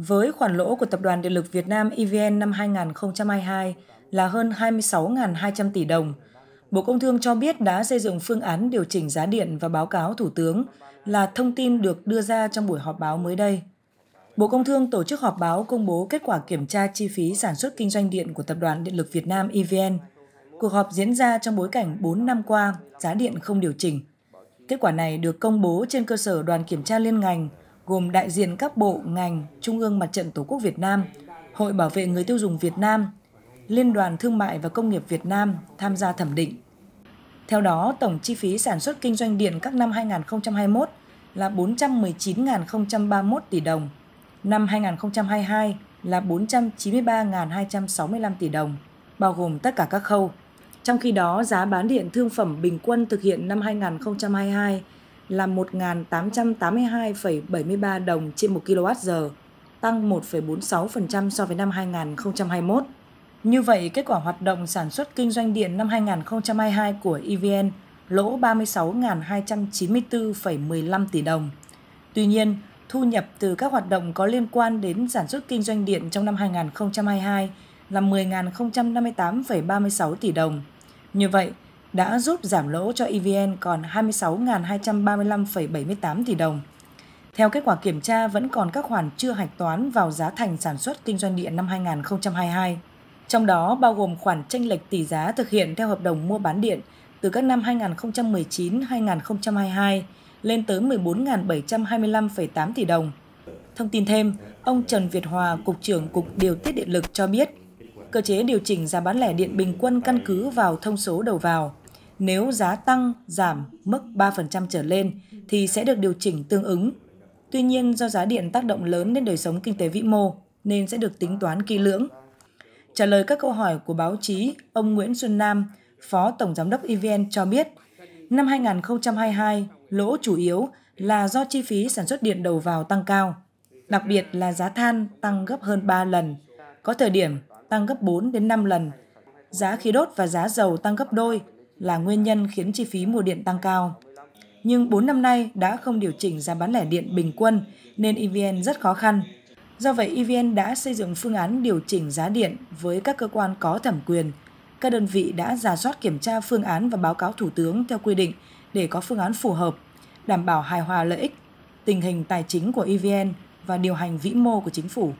với khoản lỗ của Tập đoàn Điện lực Việt Nam EVN năm 2022 là hơn 26.200 tỷ đồng. Bộ Công Thương cho biết đã xây dựng phương án điều chỉnh giá điện và báo cáo Thủ tướng là thông tin được đưa ra trong buổi họp báo mới đây. Bộ Công Thương tổ chức họp báo công bố kết quả kiểm tra chi phí sản xuất kinh doanh điện của Tập đoàn Điện lực Việt Nam EVN. Cuộc họp diễn ra trong bối cảnh 4 năm qua giá điện không điều chỉnh. Kết quả này được công bố trên cơ sở đoàn kiểm tra liên ngành gồm đại diện các bộ, ngành, Trung ương Mặt trận Tổ quốc Việt Nam, Hội Bảo vệ Người tiêu dùng Việt Nam, Liên đoàn Thương mại và Công nghiệp Việt Nam tham gia thẩm định. Theo đó, tổng chi phí sản xuất kinh doanh điện các năm 2021 là 419.031 tỷ đồng, năm 2022 là 493.265 tỷ đồng, bao gồm tất cả các khâu. Trong khi đó, giá bán điện thương phẩm bình quân thực hiện năm 2022 là 1.882,73 đồng trên 1 kWh, tăng 1,46% so với năm 2021. Như vậy, kết quả hoạt động sản xuất kinh doanh điện năm 2022 của EVN lỗ 36.294,15 tỷ đồng. Tuy nhiên, thu nhập từ các hoạt động có liên quan đến sản xuất kinh doanh điện trong năm 2022 là 10.058,36 tỷ đồng. Như vậy, đã giúp giảm lỗ cho EVN còn 26.235,78 tỷ đồng. Theo kết quả kiểm tra, vẫn còn các khoản chưa hạch toán vào giá thành sản xuất kinh doanh điện năm 2022. Trong đó bao gồm khoản tranh lệch tỷ giá thực hiện theo hợp đồng mua bán điện từ các năm 2019-2022 lên tới 14.725,8 tỷ đồng. Thông tin thêm, ông Trần Việt Hòa, Cục trưởng Cục Điều tiết Điện lực cho biết, cơ chế điều chỉnh giá bán lẻ điện bình quân căn cứ vào thông số đầu vào, nếu giá tăng, giảm mức 3% trở lên thì sẽ được điều chỉnh tương ứng. Tuy nhiên do giá điện tác động lớn đến đời sống kinh tế vĩ mô nên sẽ được tính toán kỹ lưỡng. Trả lời các câu hỏi của báo chí, ông Nguyễn Xuân Nam, Phó Tổng Giám đốc EVN cho biết, năm 2022, lỗ chủ yếu là do chi phí sản xuất điện đầu vào tăng cao, đặc biệt là giá than tăng gấp hơn 3 lần, có thời điểm tăng gấp 4 đến 5 lần, giá khí đốt và giá dầu tăng gấp đôi là nguyên nhân khiến chi phí mua điện tăng cao. Nhưng 4 năm nay đã không điều chỉnh giá bán lẻ điện bình quân nên EVN rất khó khăn. Do vậy, EVN đã xây dựng phương án điều chỉnh giá điện với các cơ quan có thẩm quyền. Các đơn vị đã giả soát kiểm tra phương án và báo cáo Thủ tướng theo quy định để có phương án phù hợp, đảm bảo hài hòa lợi ích, tình hình tài chính của EVN và điều hành vĩ mô của chính phủ.